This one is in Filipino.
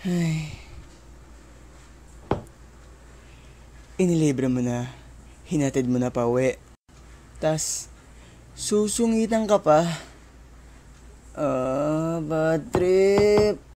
Ay. Inilibre mo na. Hinatid mo na pa uwi. Tas, susungitan ka pa. Ah, uh, bad trip.